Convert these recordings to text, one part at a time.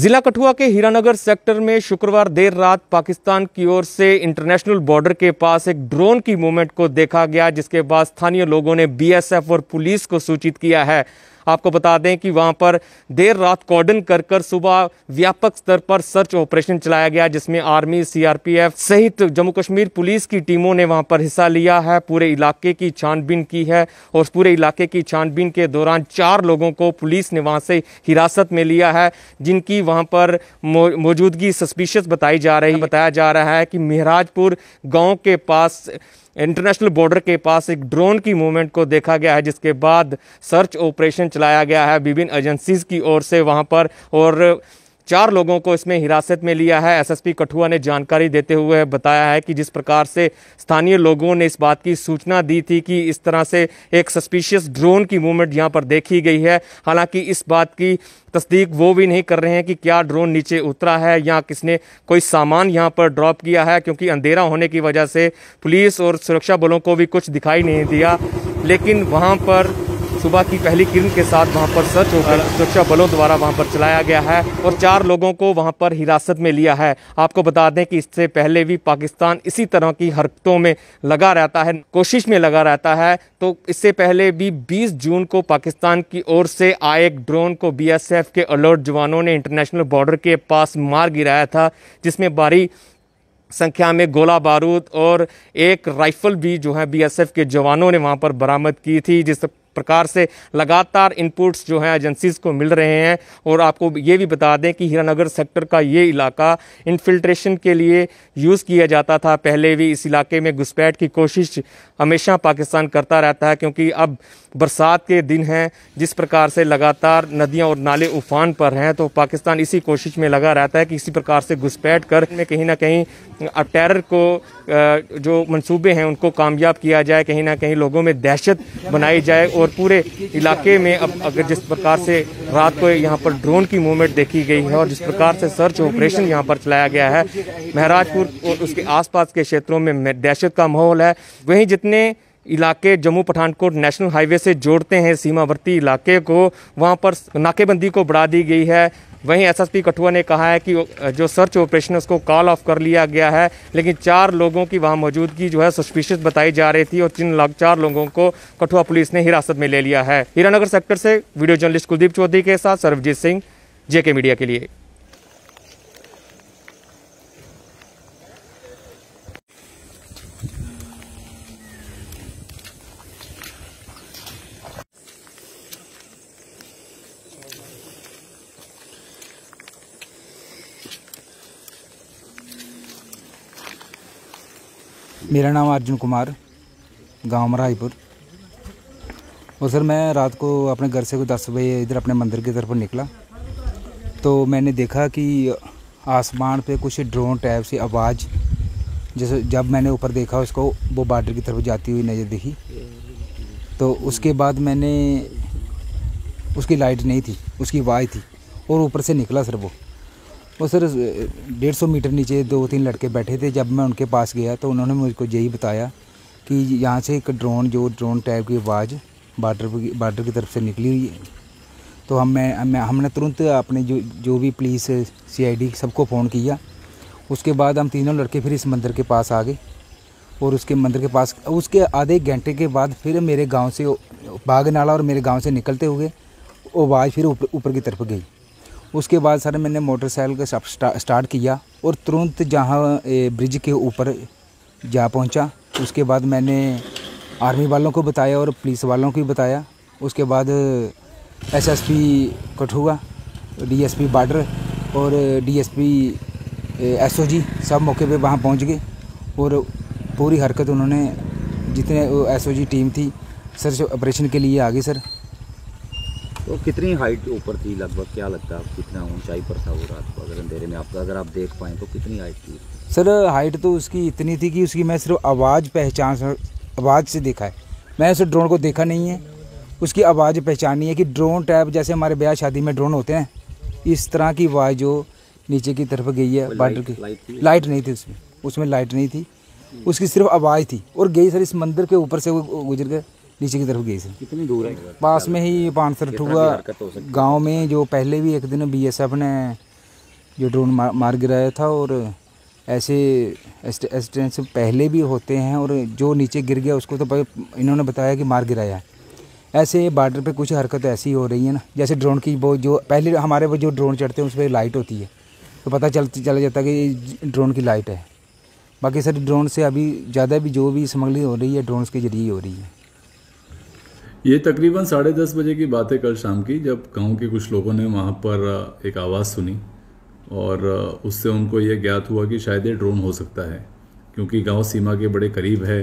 जिला कठुआ के हीरानगर सेक्टर में शुक्रवार देर रात पाकिस्तान की ओर से इंटरनेशनल बॉर्डर के पास एक ड्रोन की मूवमेंट को देखा गया जिसके बाद स्थानीय लोगों ने बीएसएफ और पुलिस को सूचित किया है आपको बता दें कि वहाँ पर देर रात कॉर्डन कर कर सुबह व्यापक स्तर पर सर्च ऑपरेशन चलाया गया जिसमें आर्मी सीआरपीएफ सहित जम्मू कश्मीर पुलिस की टीमों ने वहाँ पर हिस्सा लिया है पूरे इलाके की छानबीन की है और पूरे इलाके की छानबीन के दौरान चार लोगों को पुलिस ने वहाँ से हिरासत में लिया है जिनकी वहाँ पर मौजूदगी सस्पिशियस बताई जा रही बताया जा रहा है कि मेहराजपुर गाँव के पास इंटरनेशनल बॉर्डर के पास एक ड्रोन की मूवमेंट को देखा गया है जिसके बाद सर्च ऑपरेशन चलाया गया है विभिन्न एजेंसीज की ओर से वहां पर और चार लोगों को इसमें हिरासत में लिया है एसएसपी कठुआ ने जानकारी देते हुए बताया है कि जिस प्रकार से स्थानीय लोगों ने इस बात की सूचना दी थी कि इस तरह से एक सस्पिशियस ड्रोन की मूवमेंट यहाँ पर देखी गई है हालांकि इस बात की तस्दीक वो भी नहीं कर रहे हैं कि क्या ड्रोन नीचे उतरा है या किसने कोई सामान यहाँ पर ड्रॉप किया है क्योंकि अंधेरा होने की वजह से पुलिस और सुरक्षा बलों को भी कुछ दिखाई नहीं दिया लेकिन वहाँ पर सुबह की पहली किरण के साथ वहाँ पर सर्च होकर सुरक्षा बलों द्वारा वहाँ पर चलाया गया है और चार लोगों को वहाँ पर हिरासत में लिया है आपको बता दें कि इससे पहले भी पाकिस्तान इसी तरह की हरकतों में लगा रहता है कोशिश में लगा रहता है तो इससे पहले भी 20 जून को पाकिस्तान की ओर से आए एक ड्रोन को बी के अलर्ट जवानों ने इंटरनेशनल बॉर्डर के पास मार गिराया था जिसमें भारी संख्या में गोला बारूद और एक राइफल भी जो है बीएसएफ के जवानों ने वहां पर बरामद की थी जिस प्रकार से लगातार इनपुट्स जो हैं एजेंसीज को मिल रहे हैं और आपको ये भी बता दें कि हीरानगर सेक्टर का ये इलाका इनफिल्ट्रेशन के लिए यूज़ किया जाता था पहले भी इस इलाके में घुसपैठ की कोशिश हमेशा पाकिस्तान करता रहता है क्योंकि अब बरसात के दिन हैं जिस प्रकार से लगातार नदियां और नाले उफान पर हैं तो पाकिस्तान इसी कोशिश में लगा रहता है कि इसी प्रकार से घुसपैठ कर कहीं ना कहीं टेरर को जो मंसूबे हैं उनको कामयाब किया जाए कहीं ना कहीं लोगों में दहशत बनाई जाए और पूरे इलाके में अब अगर जिस प्रकार से रात को यहाँ पर ड्रोन की मूवमेंट देखी गई है और जिस प्रकार से सर्च ऑपरेशन यहाँ पर चलाया गया है महराजपुर और उसके आसपास के क्षेत्रों में दहशत का माहौल है वहीं जितने इलाके जम्मू पठानकोट नेशनल हाईवे से जोड़ते हैं सीमावर्ती इलाके को वहाँ पर नाकेबंदी को बढ़ा दी गई है वहीं एसएसपी कठुआ ने कहा है कि जो सर्च ऑपरेशन उसको कॉल ऑफ कर लिया गया है लेकिन चार लोगों की वहां मौजूदगी जो है सस्पिशियस बताई जा रही थी और जिन लाख चार लोगों को कठुआ पुलिस ने हिरासत में ले लिया है हीरानगर सेक्टर से वीडियो जर्नलिस्ट कुलदीप चौधरी के साथ सर्वजीत सिंह जेके मीडिया के लिए मेरा नाम अर्जुन कुमार गांव मराईपुर और सर मैं रात को अपने घर से कोई दस बजे इधर अपने मंदिर की तरफ निकला तो मैंने देखा कि आसमान पे कुछ ड्रोन टाइप सी आवाज़ जैसे जब मैंने ऊपर देखा उसको वो बार्डर की तरफ जाती हुई नज़र दिखी तो उसके बाद मैंने उसकी लाइट नहीं थी उसकी आवाज़ थी और ऊपर से निकला सर वो वो सर डेढ़ सौ मीटर नीचे दो तीन लड़के बैठे थे जब मैं उनके पास गया तो उन्होंने मुझको यही बताया कि यहाँ से एक ड्रोन जो ड्रोन टाइप की आवाज़ बार्डर बार्डर की तरफ से निकली हुई है तो हम मैं, मैं हमने तुरंत अपने जो जो भी पुलिस सीआईडी सबको फ़ोन किया उसके बाद हम तीनों लड़के फिर इस मंदिर के पास आ गए और उसके मंदिर के पास उसके आधे घंटे के बाद फिर मेरे गांव से बाग नाला और मेरे गांव से निकलते हुए वो आवाज़ फिर ऊपर ऊपर की तरफ गई उसके बाद सर मैंने मोटरसाइकिल का स्टार्ट किया और तुरंत जहाँ ब्रिज के ऊपर जा पहुँचा उसके बाद मैंने आर्मी वालों को बताया और पुलिस वालों को भी बताया उसके बाद एसएसपी कठुआ डीएसपी बॉर्डर और डीएसपी एसओजी सब मौके पे वहाँ पहुँच गए और पूरी हरकत उन्होंने जितने एसओजी टीम थी सर ऑपरेशन के लिए आ गई सर तो कितनी हाइट ऊपर थी लगभग क्या लगता है कितना ऊंचाई पर था वो रात को अगर अंधेरे में आपका अगर आप देख पाए तो कितनी हाइट थी सर हाइट तो उसकी इतनी थी कि उसकी मैं सिर्फ आवाज़ पहचान आवाज़ से देखा है मैंने उसे ड्रोन को देखा नहीं है उसकी आवाज़ पहचानी है कि ड्रोन टाइप जैसे हमारे ब्याह शादी में ड्रोन होते हैं इस तरह की आवाज़ जो नीचे की तरफ गई है बाटर की लाइट, लाइट नहीं थी उसमें उसमें लाइट नहीं थी उसकी सिर्फ आवाज़ थी और गई सर इस मंदिर के ऊपर से वो गुजर गए नीचे की तरफ गई सर कितनी दूर है पास में ही पानसर ठुआ गाँव में जो पहले भी एक दिन बीएसएफ ने जो ड्रोन मार, मार गिराया था और ऐसे एक्सीडेंट्स पहले भी होते हैं और जो नीचे गिर गया उसको तो इन्होंने बताया कि मार गिराया ऐसे बार्डर पे कुछ हरकत ऐसी हो रही है ना जैसे ड्रोन की वो जो पहले हमारे वो जो ड्रोन चढ़ते हैं उस पर लाइट होती है तो पता चल चला जाता है कि ड्रोन की लाइट है बाकी सर ड्रोन से अभी ज़्यादा भी जो भी स्मगलिंग हो रही है ड्रोन के जरिए हो रही है ये तकरीबन साढ़े दस बजे की बात है कल शाम की जब गाँव के कुछ लोगों ने वहाँ पर एक आवाज़ सुनी और उससे उनको यह ज्ञात हुआ कि शायद ये ड्रोन हो सकता है क्योंकि गांव सीमा के बड़े करीब है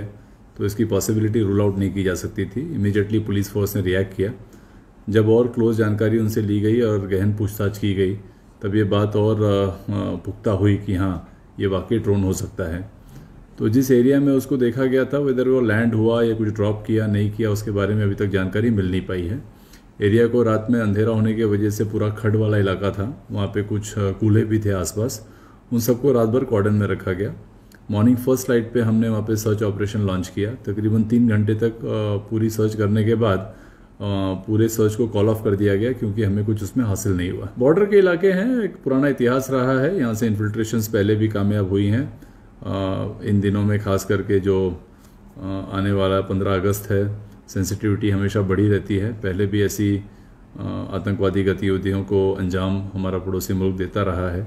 तो इसकी पॉसिबिलिटी रूल आउट नहीं की जा सकती थी इमीडिएटली पुलिस फोर्स ने रिएक्ट किया जब और क्लोज जानकारी उनसे ली गई और गहन पूछताछ की गई तब ये बात और पुख्ता हुई कि हाँ ये वाकई ड्रोन हो सकता है तो जिस एरिया में उसको देखा गया था वेदर वो लैंड हुआ या कुछ ड्रॉप किया नहीं किया उसके बारे में अभी तक जानकारी मिल नहीं पाई है एरिया को रात में अंधेरा होने की वजह से पूरा खड वाला इलाका था वहाँ पे कुछ कूल्हे भी थे आसपास उन सबको रात भर कॉर्डन में रखा गया मॉर्निंग फर्स्ट लाइट पे हमने वहाँ पे सर्च ऑपरेशन लॉन्च किया तकरीबन तीन घंटे तक पूरी सर्च करने के बाद पूरे सर्च को कॉल ऑफ कर दिया गया क्योंकि हमें कुछ उसमें हासिल नहीं हुआ बॉर्डर के इलाके हैं एक पुराना इतिहास रहा है यहाँ से इन्फिल्ट्रेशन पहले भी कामयाब हुई हैं इन दिनों में खास करके जो आने वाला पंद्रह अगस्त है सेंसिटिविटी हमेशा बढ़ी रहती है पहले भी ऐसी आतंकवादी गतिविधियों को अंजाम हमारा पड़ोसी मुल्क देता रहा है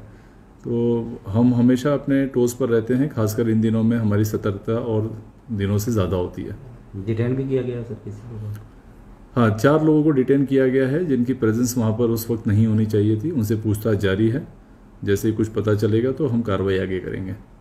तो हम हमेशा अपने टोस पर रहते हैं खासकर इन दिनों में हमारी सतर्कता और दिनों से ज़्यादा होती है डिटेन भी किया गया सर किसी को हाँ चार लोगों को डिटेन किया गया है जिनकी प्रेजेंस वहाँ पर उस वक्त नहीं होनी चाहिए थी उनसे पूछताछ जारी है जैसे ही कुछ पता चलेगा तो हम कार्रवाई आगे करेंगे